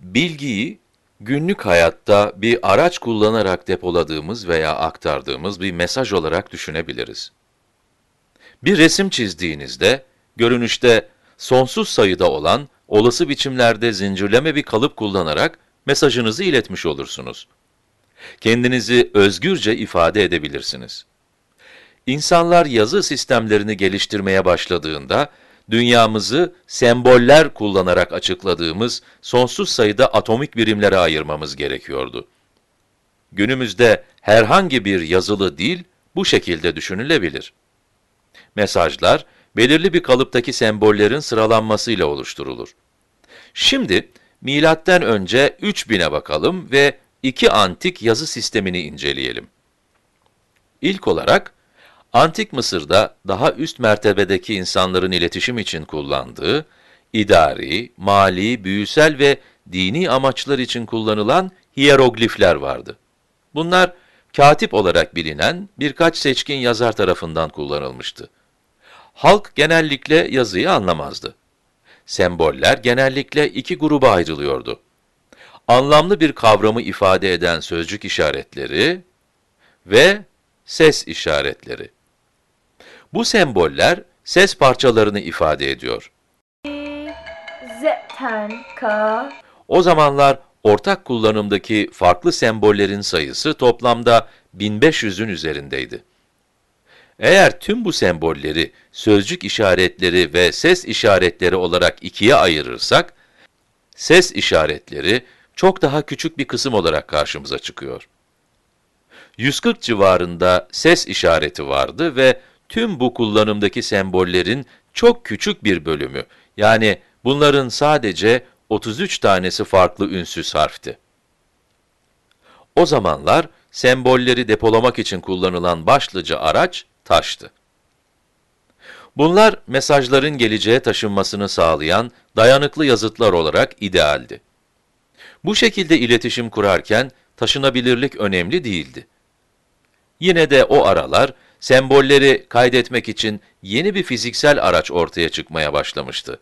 Bilgiyi günlük hayatta bir araç kullanarak depoladığımız veya aktardığımız bir mesaj olarak düşünebiliriz. Bir resim çizdiğinizde, görünüşte sonsuz sayıda olan olası biçimlerde zincirleme bir kalıp kullanarak mesajınızı iletmiş olursunuz. Kendinizi özgürce ifade edebilirsiniz. İnsanlar yazı sistemlerini geliştirmeye başladığında, dünyamızı semboller kullanarak açıkladığımız sonsuz sayıda atomik birimlere ayırmamız gerekiyordu. Günümüzde herhangi bir yazılı dil bu şekilde düşünülebilir. Mesajlar, belirli bir kalıptaki sembollerin sıralanmasıyla oluşturulur. Şimdi, milattan önce 3000'e bakalım ve iki antik yazı sistemini inceleyelim. İlk olarak, Antik Mısır'da daha üst mertebedeki insanların iletişim için kullandığı, idari, mali, büyüsel ve dini amaçlar için kullanılan hieroglifler vardı. Bunlar, katip olarak bilinen birkaç seçkin yazar tarafından kullanılmıştı. Halk genellikle yazıyı anlamazdı. Semboller genellikle iki gruba ayrılıyordu. Anlamlı bir kavramı ifade eden sözcük işaretleri ve ses işaretleri. Bu semboller ses parçalarını ifade ediyor. O zamanlar ortak kullanımdaki farklı sembollerin sayısı toplamda 1500'ün üzerindeydi. Eğer tüm bu sembolleri sözcük işaretleri ve ses işaretleri olarak ikiye ayırırsak, ses işaretleri çok daha küçük bir kısım olarak karşımıza çıkıyor. 140 civarında ses işareti vardı ve tüm bu kullanımdaki sembollerin çok küçük bir bölümü, yani bunların sadece 33 tanesi farklı ünsüz harfti. O zamanlar sembolleri depolamak için kullanılan başlıca araç taştı. Bunlar mesajların geleceğe taşınmasını sağlayan dayanıklı yazıtlar olarak idealdi. Bu şekilde iletişim kurarken taşınabilirlik önemli değildi. Yine de o aralar sembolleri kaydetmek için yeni bir fiziksel araç ortaya çıkmaya başlamıştı.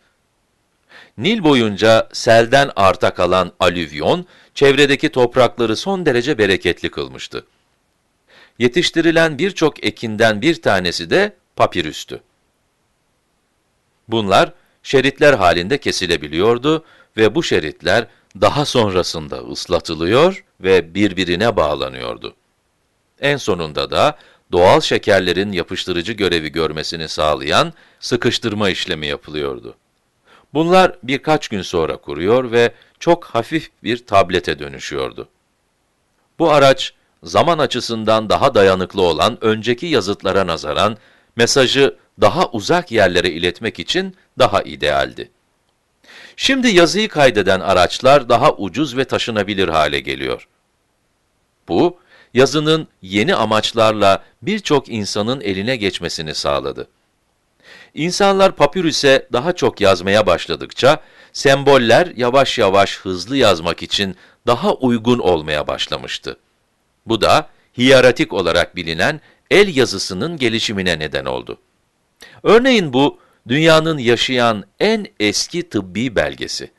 Nil boyunca selden arta kalan alüvyon, çevredeki toprakları son derece bereketli kılmıştı. Yetiştirilen birçok ekinden bir tanesi de papirüstü. Bunlar şeritler halinde kesilebiliyordu ve bu şeritler daha sonrasında ıslatılıyor ve birbirine bağlanıyordu. En sonunda da doğal şekerlerin yapıştırıcı görevi görmesini sağlayan sıkıştırma işlemi yapılıyordu. Bunlar birkaç gün sonra kuruyor ve çok hafif bir tablete dönüşüyordu. Bu araç, zaman açısından daha dayanıklı olan önceki yazıtlara nazaran mesajı daha uzak yerlere iletmek için daha idealdi. Şimdi yazıyı kaydeden araçlar daha ucuz ve taşınabilir hale geliyor. Bu, yazının yeni amaçlarla birçok insanın eline geçmesini sağladı. İnsanlar papirüse daha çok yazmaya başladıkça, semboller yavaş yavaş hızlı yazmak için daha uygun olmaya başlamıştı. Bu da hiyeratik olarak bilinen el yazısının gelişimine neden oldu. Örneğin bu, dünyanın yaşayan en eski tıbbi belgesi.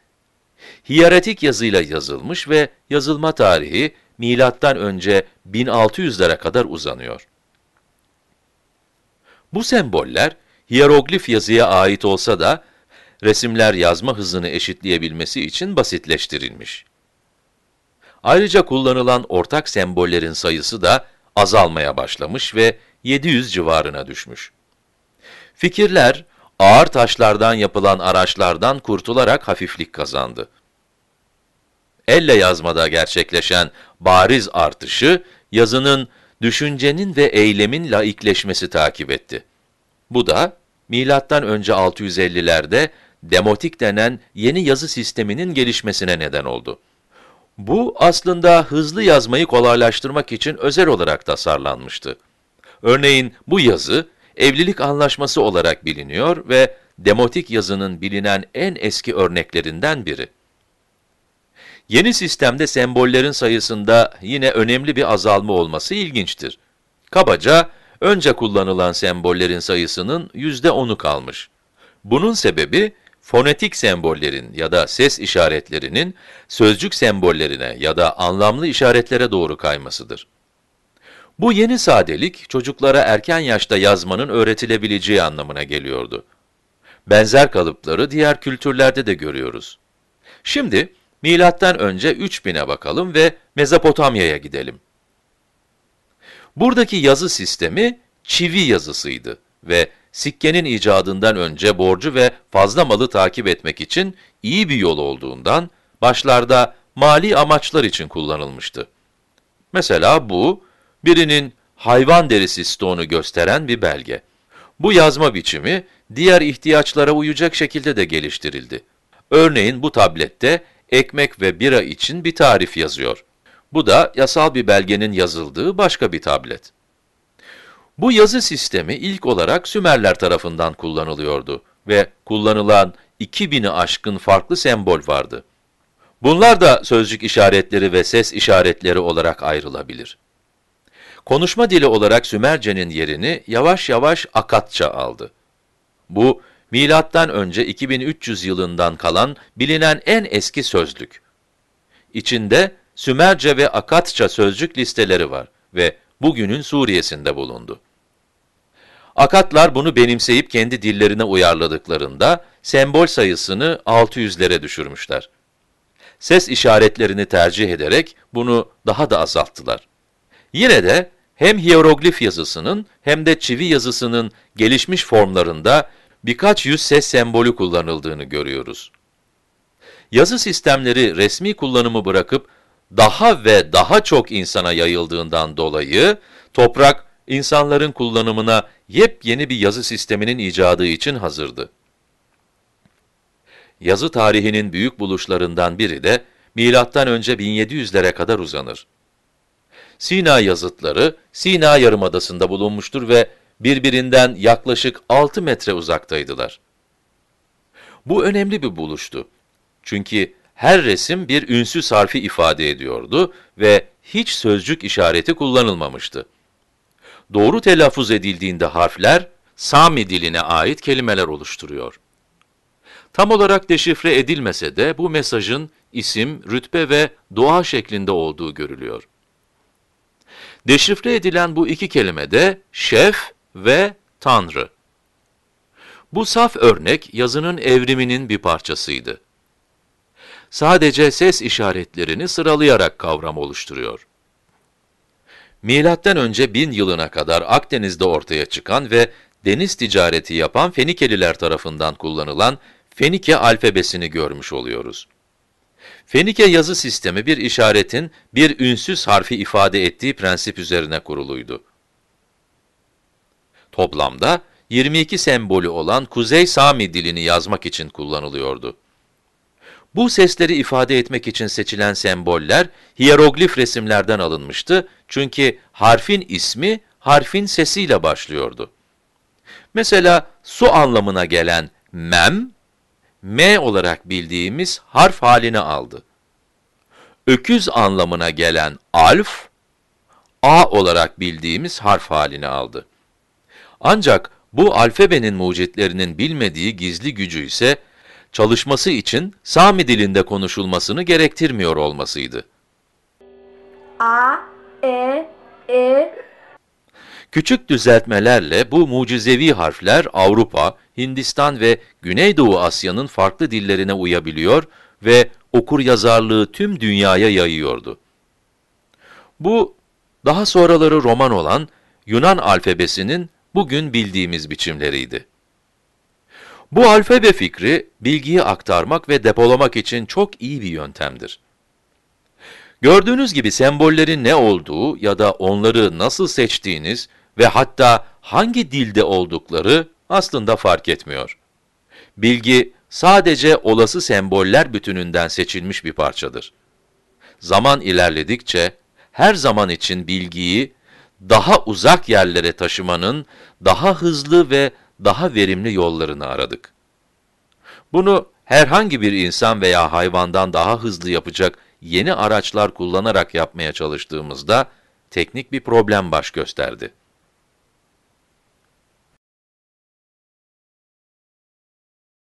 Hiyeratik yazıyla yazılmış ve yazılma tarihi milattan önce 1600'lere kadar uzanıyor. Bu semboller hiyeroglif yazıya ait olsa da resimler yazma hızını eşitleyebilmesi için basitleştirilmiş. Ayrıca kullanılan ortak sembollerin sayısı da azalmaya başlamış ve 700 civarına düşmüş. Fikirler, ağır taşlardan yapılan araçlardan kurtularak hafiflik kazandı elle yazmada gerçekleşen bariz artışı, yazının, düşüncenin ve eylemin laikleşmesi takip etti. Bu da, milattan önce 650'lerde demotik denen yeni yazı sisteminin gelişmesine neden oldu. Bu aslında hızlı yazmayı kolaylaştırmak için özel olarak tasarlanmıştı. Örneğin bu yazı evlilik anlaşması olarak biliniyor ve demotik yazının bilinen en eski örneklerinden biri. Yeni sistemde sembollerin sayısında yine önemli bir azalma olması ilginçtir. Kabaca, önce kullanılan sembollerin sayısının yüzde onu kalmış. Bunun sebebi, fonetik sembollerin ya da ses işaretlerinin sözcük sembollerine ya da anlamlı işaretlere doğru kaymasıdır. Bu yeni sadelik, çocuklara erken yaşta yazmanın öğretilebileceği anlamına geliyordu. Benzer kalıpları diğer kültürlerde de görüyoruz. Şimdi, Milattan önce 3000'e bakalım ve Mezopotamya'ya gidelim. Buradaki yazı sistemi çivi yazısıydı ve sikkenin icadından önce borcu ve fazla malı takip etmek için iyi bir yol olduğundan başlarda mali amaçlar için kullanılmıştı. Mesela bu, birinin hayvan derisi stoğunu gösteren bir belge. Bu yazma biçimi diğer ihtiyaçlara uyacak şekilde de geliştirildi. Örneğin bu tablette ekmek ve bira için bir tarif yazıyor. Bu da yasal bir belgenin yazıldığı başka bir tablet. Bu yazı sistemi ilk olarak Sümerler tarafından kullanılıyordu ve kullanılan 2000'i aşkın farklı sembol vardı. Bunlar da sözcük işaretleri ve ses işaretleri olarak ayrılabilir. Konuşma dili olarak Sümerce'nin yerini yavaş yavaş Akatça aldı. Bu, Milattan önce 2300 yılından kalan bilinen en eski sözlük. İçinde Sümerce ve Akatça sözcük listeleri var ve bugünün Suriye'sinde bulundu. Akatlar bunu benimseyip kendi dillerine uyarladıklarında sembol sayısını 600'lere düşürmüşler. Ses işaretlerini tercih ederek bunu daha da azalttılar. Yine de hem hieroglif yazısının hem de çivi yazısının gelişmiş formlarında birkaç yüz ses sembolü kullanıldığını görüyoruz. Yazı sistemleri resmi kullanımı bırakıp daha ve daha çok insana yayıldığından dolayı toprak insanların kullanımına yepyeni bir yazı sisteminin icadı için hazırdı. Yazı tarihinin büyük buluşlarından biri de milattan önce 1700'lere kadar uzanır. Sina yazıtları Sina Yarımadası'nda bulunmuştur ve birbirinden yaklaşık 6 metre uzaktaydılar. Bu önemli bir buluştu. Çünkü her resim bir ünsüz harfi ifade ediyordu ve hiç sözcük işareti kullanılmamıştı. Doğru telaffuz edildiğinde harfler, Sami diline ait kelimeler oluşturuyor. Tam olarak deşifre edilmese de bu mesajın isim, rütbe ve doğa şeklinde olduğu görülüyor. Deşifre edilen bu iki kelime de şef ve Tanrı. Bu saf örnek yazının evriminin bir parçasıydı. Sadece ses işaretlerini sıralayarak kavram oluşturuyor. Milattan önce bin yılına kadar Akdeniz'de ortaya çıkan ve deniz ticareti yapan Fenikeliler tarafından kullanılan Fenike alfabesini görmüş oluyoruz. Fenike yazı sistemi bir işaretin bir ünsüz harfi ifade ettiği prensip üzerine kuruluydu toplamda 22 sembolü olan Kuzey Sami dilini yazmak için kullanılıyordu. Bu sesleri ifade etmek için seçilen semboller hiyeroglif resimlerden alınmıştı çünkü harfin ismi harfin sesiyle başlıyordu. Mesela su anlamına gelen mem, m olarak bildiğimiz harf halini aldı. Öküz anlamına gelen alf, a olarak bildiğimiz harf halini aldı. Ancak bu alfabenin mucitlerinin bilmediği gizli gücü ise çalışması için Sami dilinde konuşulmasını gerektirmiyor olmasıydı. A, E, E. Küçük düzeltmelerle bu mucizevi harfler Avrupa, Hindistan ve Güneydoğu Asya'nın farklı dillerine uyabiliyor ve okur yazarlığı tüm dünyaya yayıyordu. Bu, daha sonraları roman olan Yunan alfabesinin bugün bildiğimiz biçimleriydi. Bu alfabe fikri, bilgiyi aktarmak ve depolamak için çok iyi bir yöntemdir. Gördüğünüz gibi sembollerin ne olduğu ya da onları nasıl seçtiğiniz ve hatta hangi dilde oldukları aslında fark etmiyor. Bilgi sadece olası semboller bütününden seçilmiş bir parçadır. Zaman ilerledikçe her zaman için bilgiyi daha uzak yerlere taşımanın daha hızlı ve daha verimli yollarını aradık. Bunu herhangi bir insan veya hayvandan daha hızlı yapacak yeni araçlar kullanarak yapmaya çalıştığımızda teknik bir problem baş gösterdi.